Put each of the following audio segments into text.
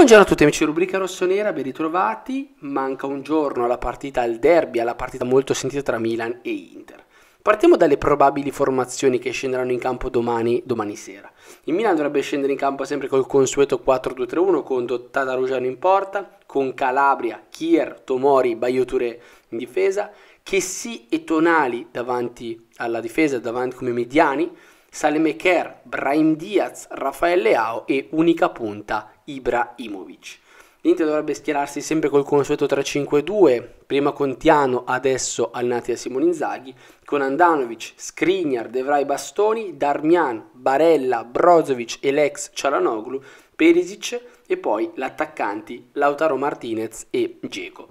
Buongiorno a tutti amici Rubrica Rossonera, ben ritrovati. Manca un giorno alla partita al derby, alla partita molto sentita tra Milan e Inter. Partiamo dalle probabili formazioni che scenderanno in campo domani, domani sera. Il Milan dovrebbe scendere in campo sempre col consueto 4-2-3-1 con Tatarujano in porta, con Calabria, Kier, Tomori, Baioture in difesa, Chessi e Tonali davanti alla difesa, davanti come mediani, Salemeker, Brahim Diaz, Rafael Leao e unica punta Ibrahimovic. L'Inter dovrebbe schierarsi sempre col consueto 3-5-2, prima con Tiano, adesso allenati da Simone Inzaghi, con Andanovic, Skriniar, Devrai Bastoni, Darmian, Barella, Brozovic e l'ex Cialanoglu, Perisic e poi l'attaccanti Lautaro Martinez e Geco.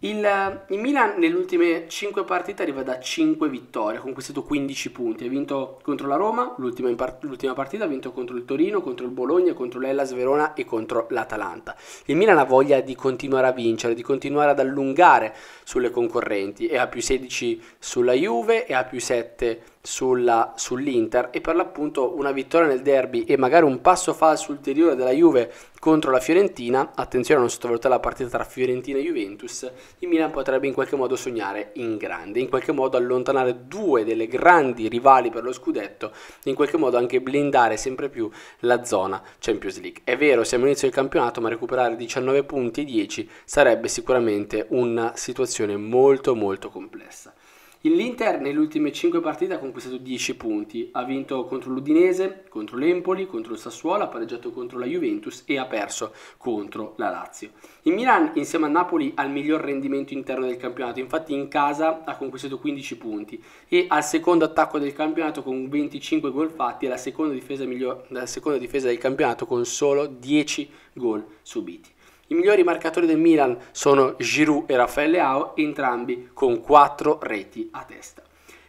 Il, eh, il, Milan nelle ultime 5 partite arriva da 5 vittorie, ha conquistato 15 punti, ha vinto contro la Roma, l'ultima, part- l'ultima, partita ha vinto contro il Torino, contro il Bologna, contro l'Ellas Verona e contro l'Atalanta. Il Milan ha voglia di continuare a vincere, di continuare ad allungare sulle concorrenti e ha più 16 sulla Juve e ha più 7 sulla, sull'Inter e per l'appunto una vittoria nel derby e magari un passo falso ulteriore della Juve contro la Fiorentina, attenzione a non sottovalutare la partita tra Fiorentina e Juventus, il Milan potrebbe in qualche modo sognare in grande, in qualche modo allontanare due delle grandi rivali per lo scudetto, in qualche modo anche blindare sempre più la zona Champions League. È vero, siamo all'inizio del campionato, ma recuperare 19 punti e 10 sarebbe sicuramente una situazione molto molto complessa. L'Inter nelle ultime 5 partite ha conquistato 10 punti, ha vinto contro l'Udinese, contro l'Empoli, contro il Sassuolo, ha pareggiato contro la Juventus e ha perso contro la Lazio. Il Milan insieme a Napoli ha il miglior rendimento interno del campionato, infatti in casa ha conquistato 15 punti e al secondo attacco del campionato con 25 gol fatti e la seconda difesa, miglior, la seconda difesa del campionato con solo 10 gol subiti. I migliori marcatori del Milan sono Giroud e Raffaele Ao, entrambi con 4 reti a testa.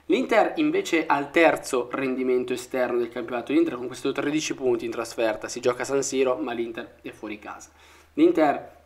L'Inter invece ha il terzo rendimento esterno del campionato. L'Inter con questi 13 punti in trasferta, si gioca a San Siro, ma l'Inter è fuori casa. L'Inter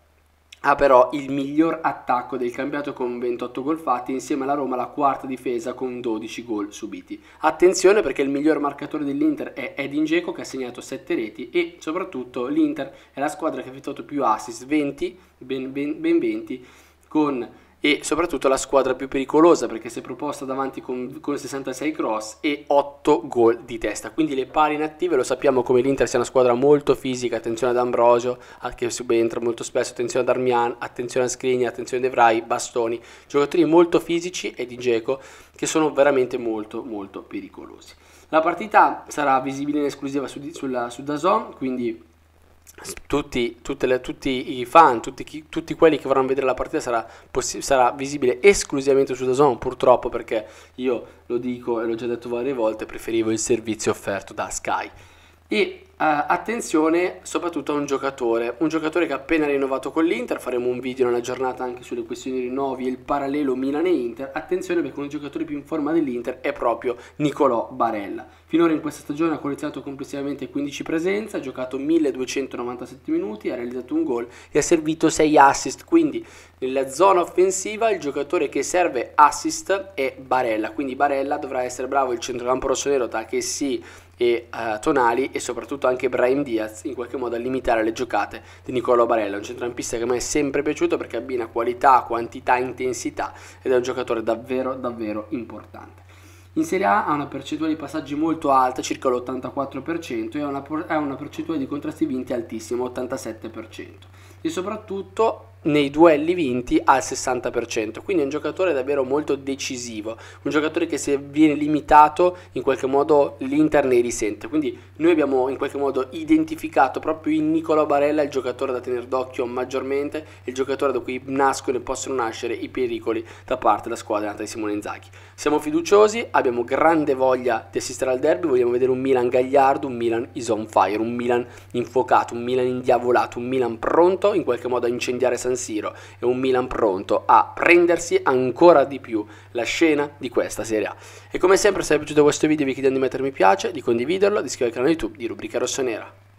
ha però il miglior attacco del campionato con 28 gol fatti, insieme alla Roma la quarta difesa con 12 gol subiti. Attenzione perché il miglior marcatore dell'Inter è Edin Dzeko che ha segnato 7 reti e soprattutto l'Inter è la squadra che ha effettuato più assist, 20, ben, ben, ben 20, con e soprattutto la squadra più pericolosa perché si è proposta davanti con, con 66 cross e 8 gol di testa. Quindi le pari inattive lo sappiamo come l'Inter sia una squadra molto fisica, attenzione ad Ambrosio che subentra molto spesso, attenzione ad Armian, attenzione a Screen, attenzione a Devrai, Bastoni, giocatori molto fisici e di Geco che sono veramente molto molto pericolosi. La partita sarà visibile in esclusiva su, sulla, su Dazon, quindi tutti, le, tutti i fan, tutti, chi, tutti, quelli che vorranno vedere la partita sarà, possi- sarà visibile esclusivamente su DAZN purtroppo perché io lo dico e l'ho già detto varie volte preferivo il servizio offerto da Sky e eh, attenzione soprattutto a un giocatore, un giocatore che ha appena rinnovato con l'Inter, faremo un video nella giornata anche sulle questioni rinnovi e il parallelo Milan e Inter, attenzione perché uno dei giocatori più in forma dell'Inter è proprio Nicolò Barella. Finora in questa stagione ha collezionato complessivamente 15 presenze, ha giocato 1297 minuti, ha realizzato un gol e ha servito 6 assist, quindi nella zona offensiva il giocatore che serve assist è Barella, quindi Barella dovrà essere bravo il centrocampo rossonero da Chessy e uh, Tonali e soprattutto anche Brian Diaz in qualche modo a limitare le giocate di Nicolò Barella, un centrampista che a me è sempre piaciuto perché abbina qualità, quantità, intensità ed è un giocatore davvero davvero importante. In Serie A ha una percentuale di passaggi molto alta, circa l'84%, e ha una percentuale di contrasti vinti altissima, 87%. E soprattutto nei duelli vinti al 60%, quindi è un giocatore davvero molto decisivo, un giocatore che se viene limitato in qualche modo l'Inter ne risente, quindi noi abbiamo in qualche modo identificato proprio in Nicola Barella il giocatore da tenere d'occhio maggiormente, il giocatore da cui nascono e possono nascere i pericoli da parte della squadra nata di Simone Inzaghi. Siamo fiduciosi, abbiamo grande voglia di assistere al derby, vogliamo vedere un Milan gagliardo, un Milan is on fire, un Milan infuocato, un Milan indiavolato, un Milan pronto in qualche modo a incendiare San San Siro e un Milan pronto a prendersi ancora di più la scena di questa Serie A. E come sempre se vi è piaciuto questo video vi chiedo di mettere mi piace, di condividerlo, di iscrivervi al canale YouTube di Rubrica Rossonera.